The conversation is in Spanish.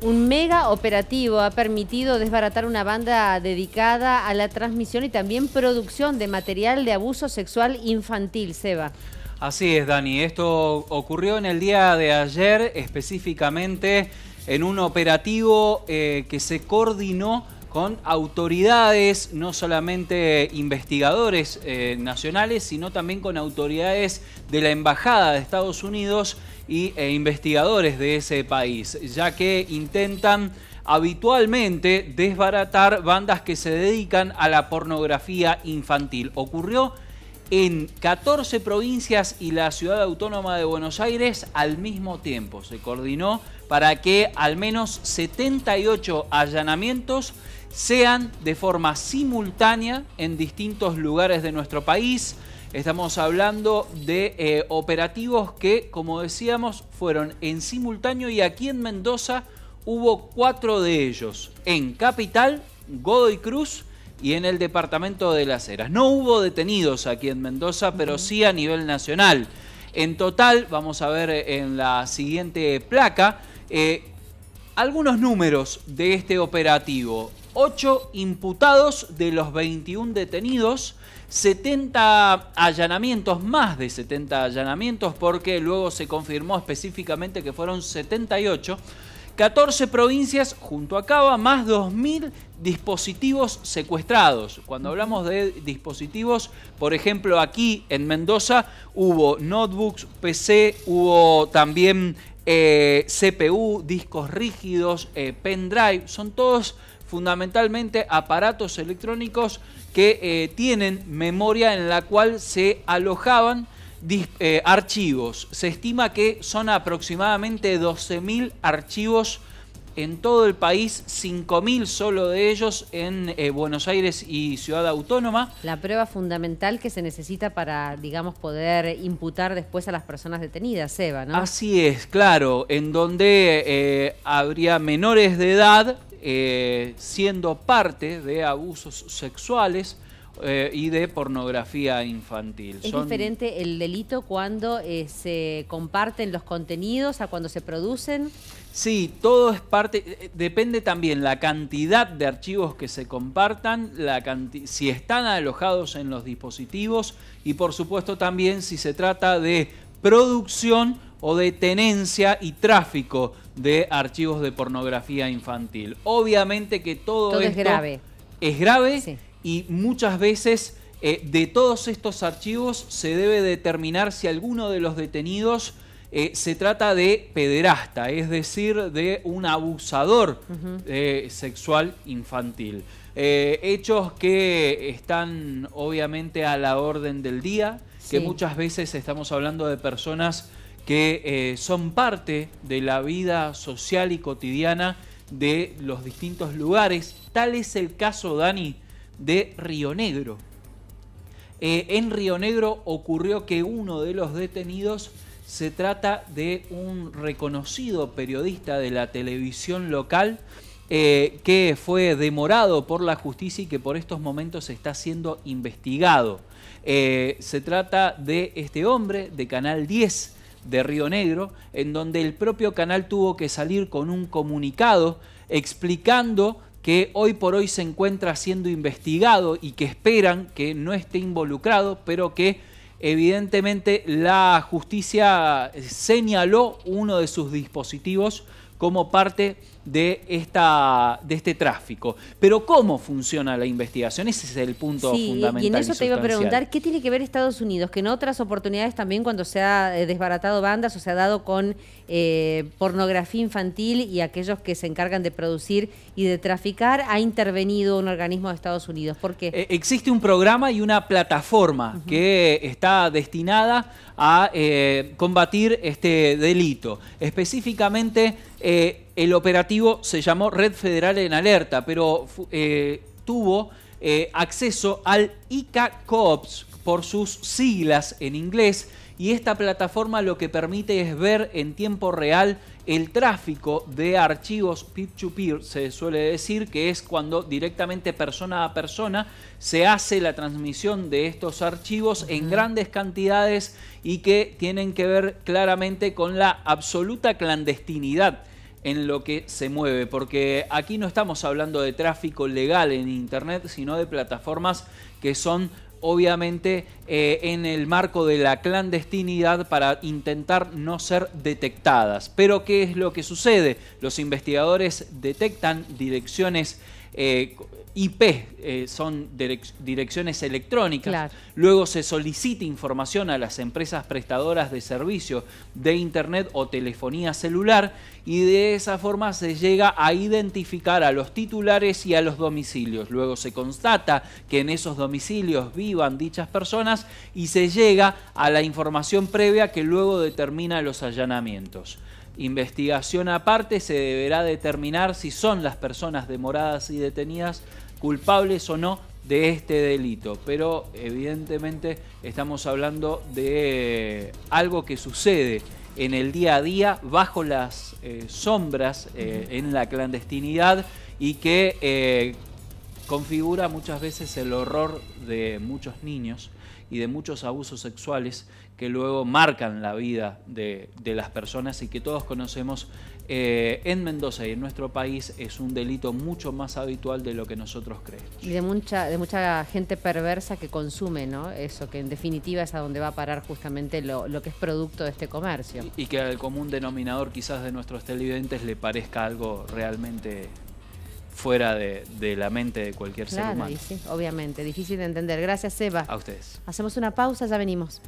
Un mega operativo ha permitido desbaratar una banda dedicada a la transmisión y también producción de material de abuso sexual infantil, Seba. Así es, Dani. Esto ocurrió en el día de ayer, específicamente en un operativo eh, que se coordinó con autoridades, no solamente investigadores eh, nacionales, sino también con autoridades de la Embajada de Estados Unidos y, e investigadores de ese país, ya que intentan habitualmente desbaratar bandas que se dedican a la pornografía infantil. Ocurrió en 14 provincias y la ciudad autónoma de Buenos Aires al mismo tiempo. Se coordinó para que al menos 78 allanamientos sean de forma simultánea en distintos lugares de nuestro país. Estamos hablando de eh, operativos que, como decíamos, fueron en simultáneo y aquí en Mendoza hubo cuatro de ellos. En Capital, Godoy Cruz y en el departamento de Las Heras. No hubo detenidos aquí en Mendoza, pero sí a nivel nacional. En total, vamos a ver eh, en la siguiente placa, eh, algunos números de este operativo. 8 imputados de los 21 detenidos, 70 allanamientos, más de 70 allanamientos, porque luego se confirmó específicamente que fueron 78. 14 provincias junto a Cava, más 2.000 dispositivos secuestrados. Cuando hablamos de dispositivos, por ejemplo, aquí en Mendoza hubo notebooks, PC, hubo también eh, CPU, discos rígidos, eh, pendrive, son todos fundamentalmente aparatos electrónicos que eh, tienen memoria en la cual se alojaban eh, archivos. Se estima que son aproximadamente 12.000 archivos en todo el país, 5.000 solo de ellos en eh, Buenos Aires y Ciudad Autónoma. La prueba fundamental que se necesita para, digamos, poder imputar después a las personas detenidas, Eva, ¿no? Así es, claro, en donde habría menores de edad eh, siendo parte de abusos sexuales eh, y de pornografía infantil. ¿Es diferente el delito cuando eh, se comparten los contenidos a cuando se producen? Sí, todo es parte, depende también la cantidad de archivos que se compartan, la si están alojados en los dispositivos y por supuesto también si se trata de producción o de tenencia y tráfico de archivos de pornografía infantil. Obviamente que todo, esto es grave. Es grave y muchas veces eh, de todos estos archivos se debe determinar si alguno de los detenidos eh, se trata de pederasta, es decir, de un abusador eh, sexual infantil. Eh, hechos que están obviamente a la orden del día, que muchas veces estamos hablando de personas que eh, son parte de la vida social y cotidiana de los distintos lugares. Tal es el caso, Dani, de Río Negro. Eh, en Río Negro ocurrió que uno de los detenidos se trata de un reconocido periodista de la televisión local eh, que fue demorado por la justicia y que por estos momentos está siendo investigado. Eh, se trata de este hombre de Canal 10 de Río Negro, en donde el propio canal tuvo que salir con un comunicado explicando que hoy por hoy se encuentra siendo investigado y que esperan que no esté involucrado, pero que evidentemente la justicia eh, señaló uno de sus dispositivos como parte de, esta, de este tráfico. Pero ¿cómo funciona la investigación? Ese es el punto fundamental. Y en eso te iba a preguntar, ¿qué tiene que ver Estados Unidos? Que en otras oportunidades también cuando se ha eh, desbaratado bandas o se ha dado con eh, pornografía infantil y aquellos que se encargan de producir y de traficar, ha intervenido un organismo de Estados Unidos. ¿Por qué? Eh, existe un programa y una plataforma que está destinada a combatir este delito. Específicamente... El operativo se llamó Red Federal en Alerta, pero eh, tuvo eh, acceso al ICA Coops por sus siglas en inglés y esta plataforma lo que permite es ver en tiempo real el tráfico de archivos peer-to-peer, se suele decir que es cuando directamente persona a persona se hace la transmisión de estos archivos en grandes cantidades y que tienen que ver claramente con la absoluta clandestinidad en lo que se mueve, porque aquí no estamos hablando de tráfico legal en Internet, sino de plataformas que son obviamente eh, en el marco de la clandestinidad para intentar no ser detectadas. Pero ¿qué es lo que sucede? Los investigadores detectan direcciones eh, IP, eh, son direcciones electrónicas. Luego se solicita información a las empresas prestadoras de servicios de Internet o telefonía celular y de esa forma se llega a identificar a los titulares y a los domicilios. Luego se constata que en esos domicilios vivan dichas personas y se llega a la información previa que luego determina los allanamientos investigación aparte se deberá determinar si son las personas demoradas y detenidas culpables o no de este delito. Pero evidentemente estamos hablando de eh, algo que sucede en el día a día bajo las eh, sombras, eh, en la clandestinidad y que configura muchas veces el horror de muchos niños y de muchos abusos sexuales que luego marcan la vida de, las personas y que todos conocemos eh, en Mendoza y en nuestro país es un delito mucho más habitual de lo que nosotros creemos. Y de mucha, de mucha gente perversa que consume, ¿no? Eso, que en definitiva es a donde va a parar justamente lo, que es producto de este comercio. y que al común denominador quizás de nuestros televidentes le parezca algo realmente fuera de, la mente de cualquier ser humano. sí, obviamente, difícil de entender. Gracias, Seba. A ustedes. Hacemos una pausa, ya venimos.